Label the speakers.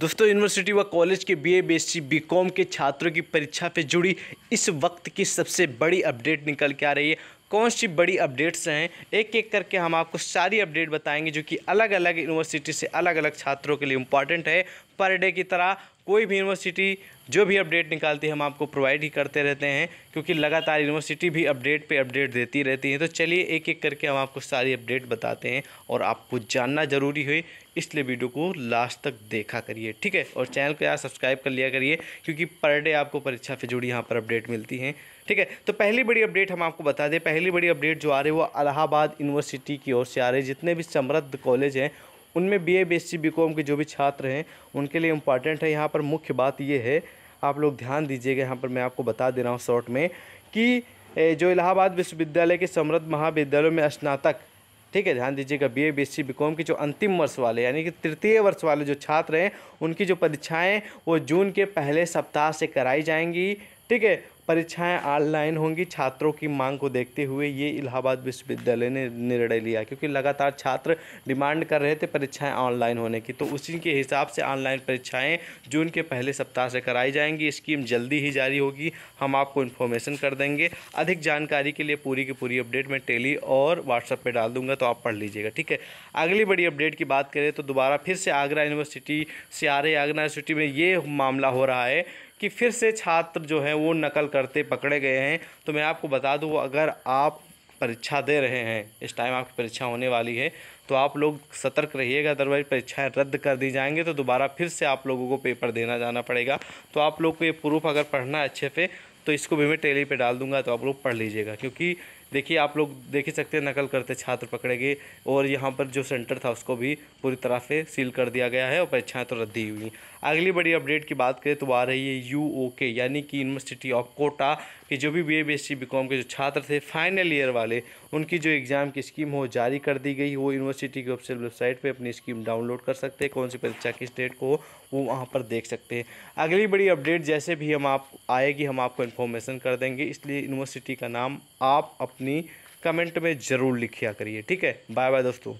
Speaker 1: दोस्तों यूनिवर्सिटी व कॉलेज के बीए, बीएससी, बीकॉम के छात्रों की परीक्षा पे जुड़ी इस वक्त की सबसे बड़ी अपडेट निकल के आ रही है कौन सी बड़ी अपडेट्स हैं एक एक करके हम आपको सारी अपडेट बताएंगे जो कि अलग अलग यूनिवर्सिटी से अलग अलग छात्रों के लिए इम्पॉर्टेंट है पर डे की तरह कोई भी यूनिवर्सिटी जो भी अपडेट निकालती है हम आपको प्रोवाइड ही करते रहते हैं क्योंकि लगातार यूनिवर्सिटी भी अपडेट पे अपडेट देती रहती है तो चलिए एक एक करके हम आपको सारी अपडेट बताते हैं और आपको जानना ज़रूरी है इसलिए वीडियो को लास्ट तक देखा करिए ठीक है और चैनल को यार सब्सक्राइब कर लिया करिए क्योंकि पर डे आपको परीक्षा से जुड़ी यहाँ पर अपडेट मिलती हैं ठीक है तो पहली बड़ी अपडेट हम आपको बता दें पहली बड़ी अपडेट जो आ रही है वो अलाहाबाद यूनिवर्सिटी की ओर से आ रही है जितने भी समृद्ध कॉलेज हैं उनमें B A B S C B com के जो भी छात्र हैं उनके लिए इम्पॉर्टेंट है यहाँ पर मुख्य बात ये है आप लोग ध्यान दीजिएगा यहाँ पर मैं आपको बता दे रहा हूँ शॉर्ट में कि जो इलाहाबाद विश्वविद्यालय के समृद्ध महाविद्यालयों में स्नातक ठीक है ध्यान दीजिएगा B A B S C B com के जो अंतिम वर्ष वाले यानी कि तृतीय वर्ष वाले जो छात्र हैं उनकी जो परीक्षाएं वो जून के पहले सप्ताह से कराई जाएंगी ठीक है परीक्षाएं ऑनलाइन होंगी छात्रों की मांग को देखते हुए ये इलाहाबाद विश्वविद्यालय ने निर्णय लिया क्योंकि लगातार छात्र डिमांड कर रहे थे परीक्षाएं ऑनलाइन होने की तो उसी के हिसाब से ऑनलाइन परीक्षाएं जून के पहले सप्ताह से कराई जाएंगी स्कीम जल्दी ही जारी होगी हम आपको इन्फॉर्मेशन कर देंगे अधिक जानकारी के लिए पूरी की पूरी अपडेट मैं टेली और व्हाट्सएप पर डाल दूंगा तो आप पढ़ लीजिएगा ठीक है अगली बड़ी अपडेट की बात करें तो दोबारा फिर से आगरा यूनिवर्सिटी से आ रही आगरा यूनिवर्सिटी में ये मामला हो रहा है कि फिर से छात्र जो हैं वो नकल करते पकड़े गए हैं तो मैं आपको बता दूँ अगर आप परीक्षा दे रहे हैं इस टाइम आपकी परीक्षा होने वाली है तो आप लोग सतर्क रहिएगा अदरवाइज परीक्षाएं रद्द कर दी जाएंगे तो दोबारा फिर से आप लोगों को पेपर देना जाना पड़ेगा तो आप लोग को ये प्रूफ अगर पढ़ना है अच्छे से तो इसको भी मैं टेली पे डाल दूंगा तो आप लोग पढ़ लीजिएगा क्योंकि देखिए आप लोग देख ही सकते हैं नकल करते छात्र पकड़े गए और यहाँ पर जो सेंटर था उसको भी पूरी तरह से सील कर दिया गया है और परीक्षाएँ तो रद्दी हुई अगली बड़ी अपडेट की बात करें तो आ रही है यू के यानी कि यूनिवर्सिटी ऑफ कोटा के जो भी बी ए बी एस के जो छात्र थे फाइनल ईयर वाले उनकी जो एग्ज़ाम की स्कीम हो जारी कर दी गई वो यूनिवर्सिटी की ऑफिशियल वेबसाइट पर अपनी स्कीम डाउनलोड कर सकते हैं कौन सी परीक्षा किस डेट को वो वहाँ पर देख सकते हैं अगली बड़ी अपडेट जैसे भी हम आप आएगी हम आपको इन्फॉर्मेशन कर देंगे इसलिए यूनिवर्सिटी का नाम आप अपनी कमेंट में ज़रूर लिखिया करिए ठीक है बाय बाय दोस्तों